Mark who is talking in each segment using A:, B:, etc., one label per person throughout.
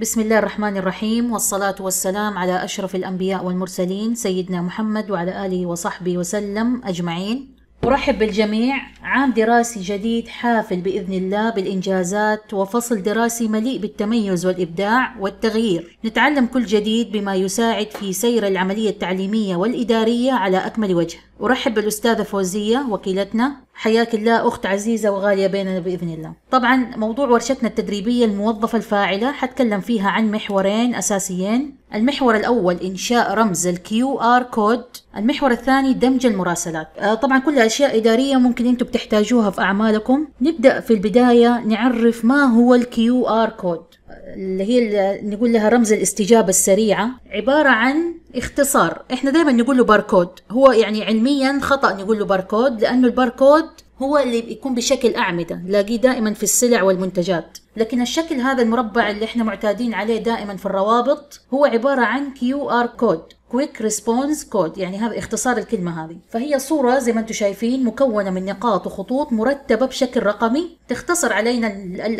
A: بسم الله الرحمن الرحيم والصلاة والسلام على أشرف الأنبياء والمرسلين سيدنا محمد وعلى آله وصحبه وسلم أجمعين أرحب بالجميع عام دراسي جديد حافل بإذن الله بالإنجازات وفصل دراسي مليء بالتميز والإبداع والتغيير نتعلم كل جديد بما يساعد في سير العملية التعليمية والإدارية على أكمل وجه أرحب بالأستاذة فوزية وكيلتنا حياك الله أخت عزيزة وغالية بيننا بإذن الله طبعا موضوع ورشتنا التدريبية الموظفة الفاعلة حتكلم فيها عن محورين أساسيين المحور الأول إنشاء رمز الكيو آر كود المحور الثاني دمج المراسلات آه، طبعا كلها أشياء إدارية ممكن أنتم بتحتاجوها في أعمالكم نبدأ في البداية نعرف ما هو الكيو آر كود اللي هي نقول لها رمز الاستجابة السريعة عبارة عن اختصار احنا دائما نقول له باركود هو يعني علميا خطأ نقول له باركود لأنه الباركود هو اللي بيكون بشكل أعمدة نلاقيه دائما في السلع والمنتجات لكن الشكل هذا المربع اللي احنا معتادين عليه دائما في الروابط هو عبارة عن كيو ار كود كويك ريسبونس كود يعني هذا اختصار الكلمة هذه فهي صورة زي ما انتم شايفين مكونة من نقاط وخطوط مرتبة بشكل رقمي تختصر علينا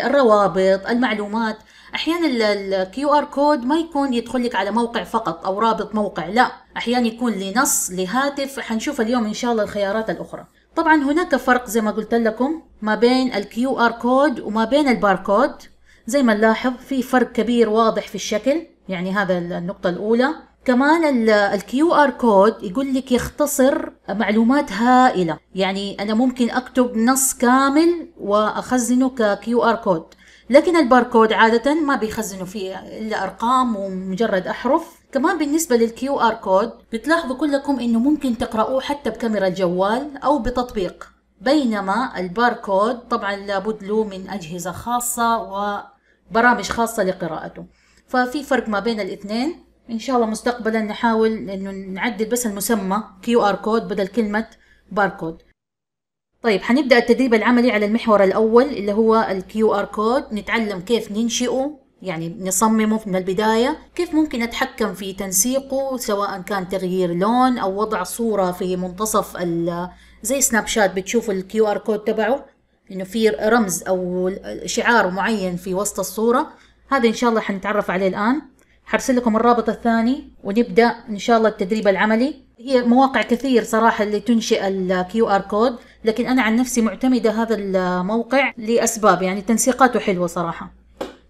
A: الروابط المعلومات احيانا الكيو ار كود ما يكون يدخل لك على موقع فقط او رابط موقع لا احيانا يكون لنص لهاتف حنشوف اليوم ان شاء الله الخيارات الاخرى طبعا هناك فرق زي ما قلت لكم ما بين الكيو ار كود وما بين الباركود زي ما نلاحظ في فرق كبير واضح في الشكل يعني هذا النقطة الأولى كمان الكيو ار كود يقول لك يختصر معلومات هائلة يعني أنا ممكن أكتب نص كامل وأخزنه ككيو ار كود لكن الباركود عادة ما بيخزنوا فيه إلا أرقام ومجرد أحرف كمان بالنسبة للكيو آر كود بتلاحظوا كلكم إنه ممكن تقرأوه حتى بكاميرا الجوال أو بتطبيق بينما الباركود طبعا لابد له من أجهزة خاصة وبرامج خاصة لقراءته ففي فرق ما بين الاثنين إن شاء الله مستقبلا نحاول إنه نعدل بس المسمى كيو آر كود بدل كلمة باركود طيب حنبدأ التدريب العملي على المحور الأول اللي هو الكيو ار كود نتعلم كيف ننشئه يعني نصممه من البداية كيف ممكن أتحكم في تنسيقه سواء كان تغيير لون أو وضع صورة في منتصف ال زي سناب شات بتشوفوا الكيو ار كود تبعه إنه في رمز أو شعار معين في وسط الصورة هذا إن شاء الله حنتعرف عليه الآن حرسل لكم الرابط الثاني ونبدأ إن شاء الله التدريب العملي هي مواقع كثير صراحة اللي تنشئ الكيو ار كود لكن أنا عن نفسي معتمدة هذا الموقع لأسباب يعني تنسيقاته حلوة صراحة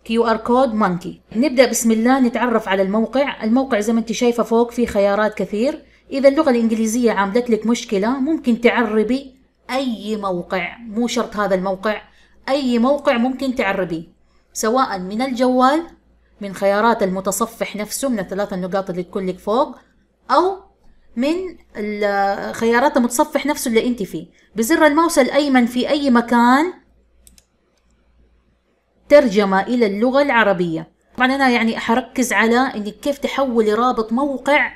A: كيو ار كود مانكي نبدأ بسم الله نتعرف على الموقع الموقع زي ما انت شايفة فوق فيه خيارات كثير إذا اللغة الإنجليزية عاملت لك مشكلة ممكن تعربي أي موقع مو شرط هذا الموقع أي موقع ممكن تعربي سواء من الجوال من خيارات المتصفح نفسه من الثلاث النقاط اللي تكون لك فوق أو من خيارات المتصفح نفسه اللي انت فيه بزر الماوس الايمن في اي مكان ترجمة الى اللغة العربية طبعا انا يعني حركز على انك كيف تحولي رابط موقع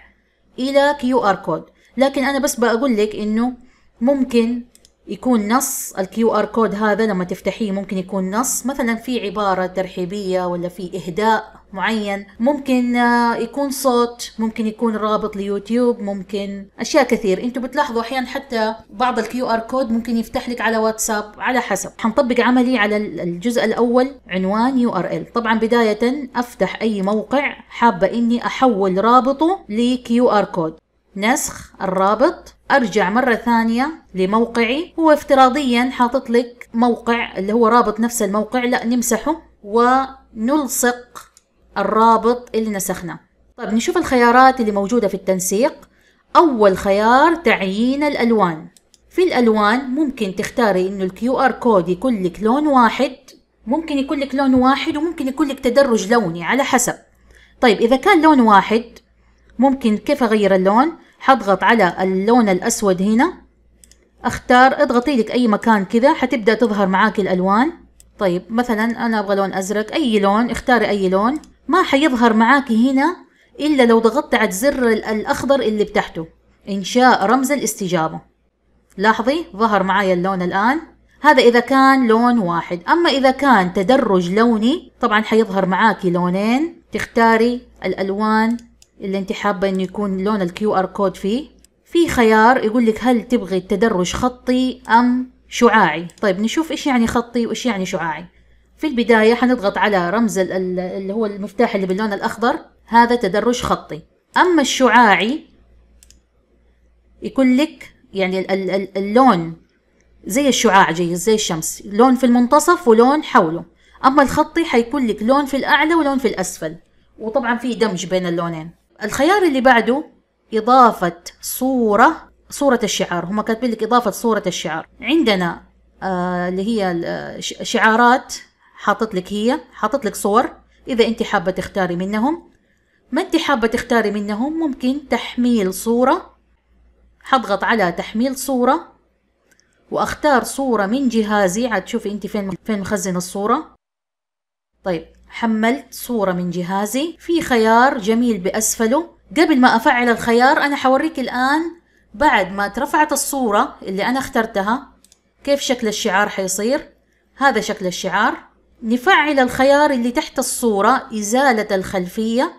A: الى كيو ار كود لكن انا بس بقول لك انه ممكن يكون نص الكيو ار كود هذا لما تفتحيه ممكن يكون نص مثلا في عبارة ترحيبية ولا في إهداء معين ممكن آه، يكون صوت ممكن يكون رابط ليوتيوب ممكن أشياء كثير انتم بتلاحظوا أحيانا حتى بعض الكيو ار كود ممكن يفتح لك على واتساب على حسب حنطبق عملي على الجزء الأول عنوان يو ار ال طبعا بداية أفتح أي موقع حابة إني أحول رابطه لكيو ار كود نسخ الرابط ارجع مرة ثانية لموقعي هو افتراضيا حاطط لك موقع اللي هو رابط نفس الموقع لا نمسحه ونلصق الرابط اللي نسخناه طيب نشوف الخيارات اللي موجودة في التنسيق اول خيار تعيين الالوان في الالوان ممكن تختاري انه الكيو ار كود يكون لك لون واحد ممكن يكون لك لون واحد وممكن يكون لك تدرج لوني على حسب طيب اذا كان لون واحد ممكن كيف اغير اللون حضغط على اللون الأسود هنا اختار اضغطي لك أي مكان كذا حتبدأ تظهر معاك الألوان طيب مثلا أنا أبغى لون أزرق أي لون اختاري أي لون ما حيظهر معاك هنا إلا لو ضغطت على زر الأخضر اللي بتحته إنشاء رمز الاستجابة لاحظي ظهر معايا اللون الآن هذا إذا كان لون واحد أما إذا كان تدرج لوني طبعا حيظهر معاكي لونين تختاري الألوان اللي انت حابة انه يكون لون الكيو ار كود فيه في خيار يقول لك هل تبغي التدرج خطي ام شعاعي طيب نشوف ايش يعني خطي وايش يعني شعاعي في البداية حنضغط على رمز اللي هو المفتاح اللي باللون الأخضر هذا تدرج خطي أما الشعاعي يكون لك يعني اللون زي الشعاع جاي زي الشمس لون في المنتصف ولون حوله أما الخطي حيكون لك لون في الأعلى ولون في الأسفل وطبعا في دمج بين اللونين الخيار اللي بعده إضافة صورة صورة الشعار هم كاتبين لك إضافة صورة الشعار عندنا آه اللي هي آه، شعارات حاطط لك هي حاطط لك صور إذا أنت حابة تختاري منهم ما أنت حابة تختاري منهم ممكن تحميل صورة حضغط على تحميل صورة وأختار صورة من جهازي عاد شوفي أنت فين فين مخزن الصورة طيب حملت صورة من جهازي في خيار جميل بأسفله قبل ما أفعل الخيار أنا حوريك الآن بعد ما ترفعت الصورة اللي أنا اخترتها كيف شكل الشعار حيصير هذا شكل الشعار نفعل الخيار اللي تحت الصورة إزالة الخلفية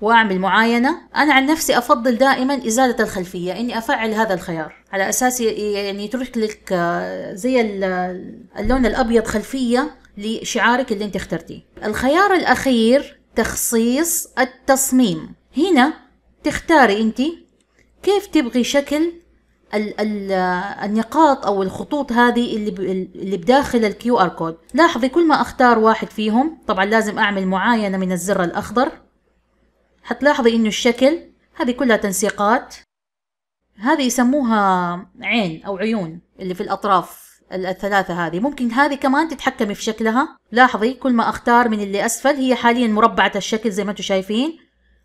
A: وأعمل معاينة أنا عن نفسي أفضل دائما إزالة الخلفية إني أفعل هذا الخيار على أساس يعني يترك لك آه، زي اللون الأبيض خلفية لشعارك اللي انت اخترتيه الخيار الاخير تخصيص التصميم هنا تختاري انت كيف تبغي شكل ال ال النقاط او الخطوط هذه اللي اللي بداخل الكيو ار كود لاحظي كل ما اختار واحد فيهم طبعا لازم اعمل معاينه من الزر الاخضر حتلاحظي انه الشكل هذه كلها تنسيقات هذه يسموها عين او عيون اللي في الاطراف الثلاثة هذه ممكن هذه كمان تتحكمي في شكلها لاحظي كل ما أختار من اللي أسفل هي حاليا مربعة الشكل زي ما انتم شايفين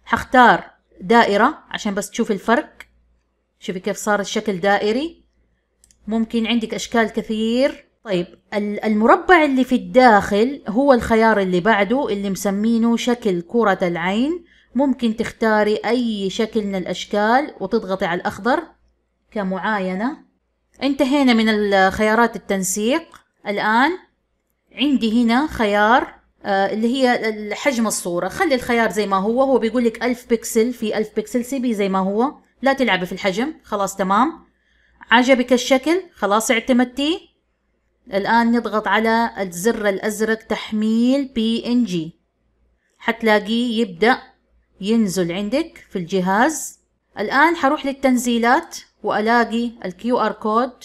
A: حختار دائرة عشان بس تشوفي الفرق شوفي كيف صار الشكل دائري ممكن عندك أشكال كثير طيب المربع اللي في الداخل هو الخيار اللي بعده اللي مسمينه شكل كرة العين ممكن تختاري أي شكل من الأشكال وتضغطي على الأخضر كمعاينة انتهينا من الخيارات التنسيق الآن عندي هنا خيار آه، اللي هي حجم الصورة خلي الخيار زي ما هو هو بيقول لك 1000 بكسل في 1000 بكسل سيبي زي ما هو لا تلعبي في الحجم خلاص تمام عجبك الشكل خلاص اعتمدتيه الآن نضغط على الزر الأزرق تحميل بي إن جي حتلاقيه يبدأ ينزل عندك في الجهاز الآن حروح للتنزيلات والاقي الكيو ار كود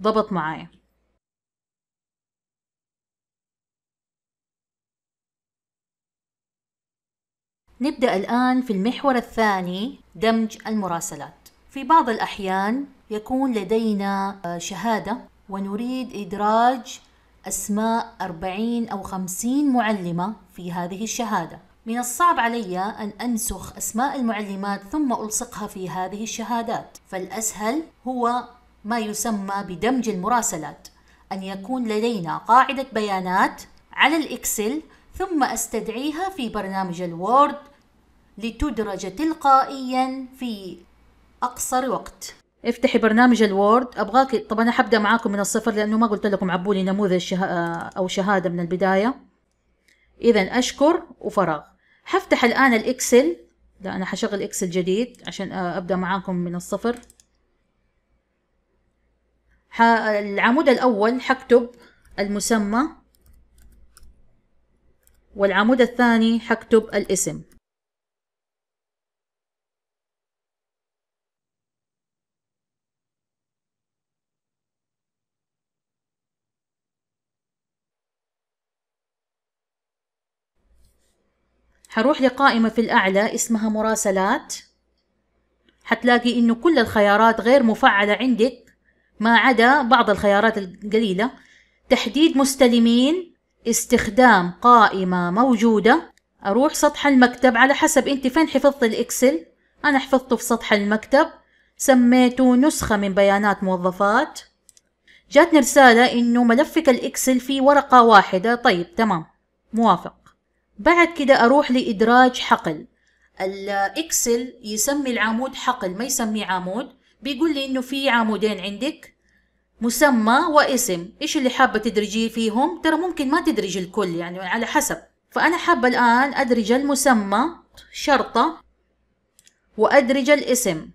A: ضبط معايا نبدأ الآن في المحور الثاني دمج المراسلات في بعض الأحيان يكون لدينا آه، شهادة ونريد إدراج أسماء 40 أو 50 معلمة في هذه الشهادة من الصعب علي أن أنسخ أسماء المعلمات ثم ألصقها في هذه الشهادات، فالأسهل هو ما يسمى بدمج المراسلات، أن يكون لدينا قاعدة بيانات على الإكسل ثم أستدعيها في برنامج الوورد لتدرج تلقائيا في أقصر وقت. افتحي برنامج الوورد ابغاك طب انا حبدا معاكم من الصفر لانه ما قلت لكم عبوا لي نموذج شه... او شهاده من البدايه اذا اشكر وفراغ هفتح الآن الإكسل لا أنا حشغل إكسل جديد عشان آه، أبدأ معاكم من الصفر العمود الأول حكتب المسمى والعمود الثاني حكتب الاسم حروح لقائمة في الأعلى اسمها مراسلات حتلاقي إنه كل الخيارات غير مفعلة عندك ما عدا بعض الخيارات القليلة تحديد مستلمين استخدام قائمة موجودة أروح سطح المكتب على حسب أنت فين حفظت الإكسل أنا حفظته في سطح المكتب سميته نسخة من بيانات موظفات جاتني رسالة إنه ملفك الإكسل فيه ورقة واحدة طيب تمام موافق بعد كده أروح لإدراج حقل الإكسل يسمي العمود حقل ما يسميه عمود بيقول لي إنه في عمودين عندك مسمى واسم إيش اللي حابة تدرجيه فيهم ترى ممكن ما تدرج الكل يعني على حسب فأنا حابة الآن أدرج المسمى شرطة وأدرج الاسم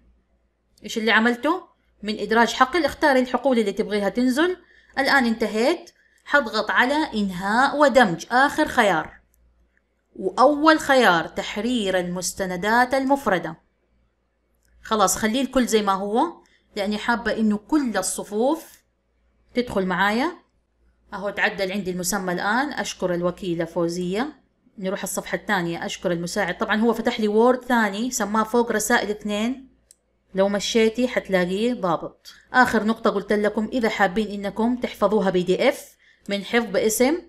A: إيش اللي عملته من إدراج حقل اختاري الحقول اللي تبغيها تنزل الآن انتهيت حضغط على إنهاء ودمج آخر خيار وأول خيار تحرير المستندات المفردة خلاص خليه الكل زي ما هو لأني حابة إنه كل الصفوف تدخل معايا أهو تعدل عندي المسمى الآن أشكر الوكيلة فوزية نروح الصفحة الثانية أشكر المساعد طبعا هو فتح لي وورد ثاني سماه فوق رسائل اثنين لو مشيتي حتلاقيه ضابط آخر نقطة قلت لكم إذا حابين إنكم تحفظوها بي دي إف من حفظ باسم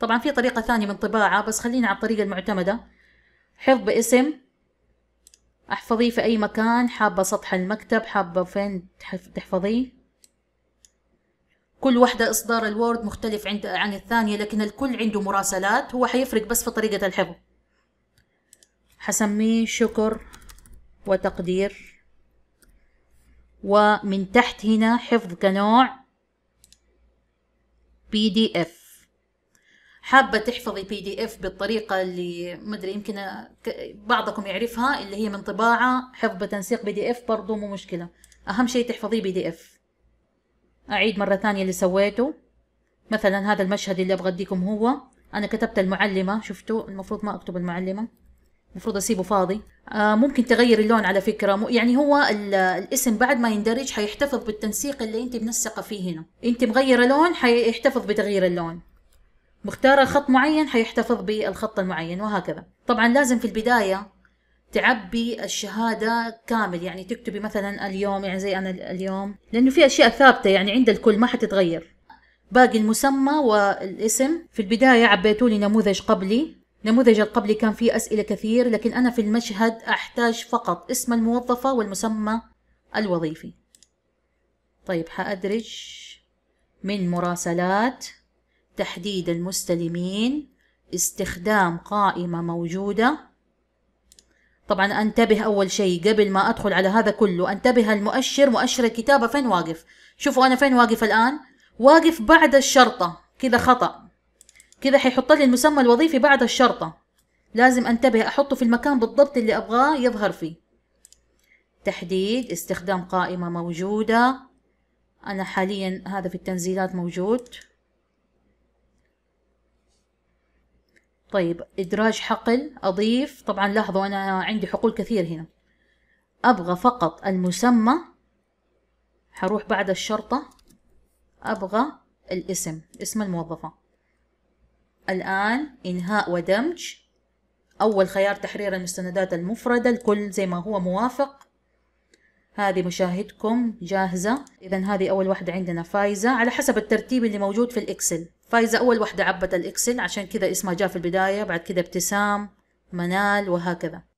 A: طبعا في طريقة ثانية من طباعة بس خلينا على الطريقة المعتمدة حفظ باسم احفظيه في اي مكان حابة سطح المكتب حابة فين تحفظيه كل واحدة إصدار الوورد مختلف عند عن الثانية لكن الكل عنده مراسلات هو حيفرق بس في طريقة الحفظ حسميه شكر وتقدير ومن تحت هنا حفظ كنوع بي دي اف حابه تحفظي بي دي اف بالطريقه اللي ما ادري يمكن بعضكم يعرفها اللي هي من طباعه حفظ بتنسيق بي دي اف برضه مو مشكله اهم شيء تحفظيه بي دي اف اعيد مره ثانيه اللي سويته مثلا هذا المشهد اللي ابغى اديكم هو انا كتبت المعلمه شفتوا المفروض ما اكتب المعلمه المفروض اسيبه فاضي آه ممكن تغير اللون على فكره يعني هو الاسم بعد ما يندرج حيحتفظ بالتنسيق اللي انت منسقه فيه هنا انت مغيره لون حيحتفظ بتغيير اللون مختارة خط معين حيحتفظ بالخط المعين وهكذا طبعا لازم في البداية تعبي الشهادة كامل يعني تكتبي مثلا اليوم يعني زي أنا اليوم لأنه في أشياء ثابتة يعني عند الكل ما حتتغير باقي المسمى والاسم في البداية عبيتوا لي نموذج قبلي نموذج القبلي كان فيه أسئلة كثير لكن أنا في المشهد أحتاج فقط اسم الموظفة والمسمى الوظيفي طيب حأدرج من مراسلات تحديد المستلمين استخدام قائمة موجودة طبعا انتبه اول شيء قبل ما ادخل على هذا كله انتبه المؤشر مؤشر الكتابة فين واقف شوفوا انا فين واقف الان واقف بعد الشرطة كذا خطأ كذا حيحط لي المسمى الوظيفي بعد الشرطة لازم انتبه احطه في المكان بالضبط اللي ابغاه يظهر فيه تحديد استخدام قائمة موجودة انا حاليا هذا في التنزيلات موجود طيب إدراج حقل أضيف طبعا لاحظوا أنا عندي حقول كثير هنا أبغى فقط المسمى حروح بعد الشرطة أبغى الاسم اسم الموظفة الآن إنهاء ودمج أول خيار تحرير المستندات المفردة الكل زي ما هو موافق هذه مشاهدكم جاهزة إذا هذه أول واحدة عندنا فايزة على حسب الترتيب اللي موجود في الإكسل فايزة أول واحدة عبت الإكسل عشان كذا اسمها جاء في البداية بعد كذا ابتسام منال وهكذا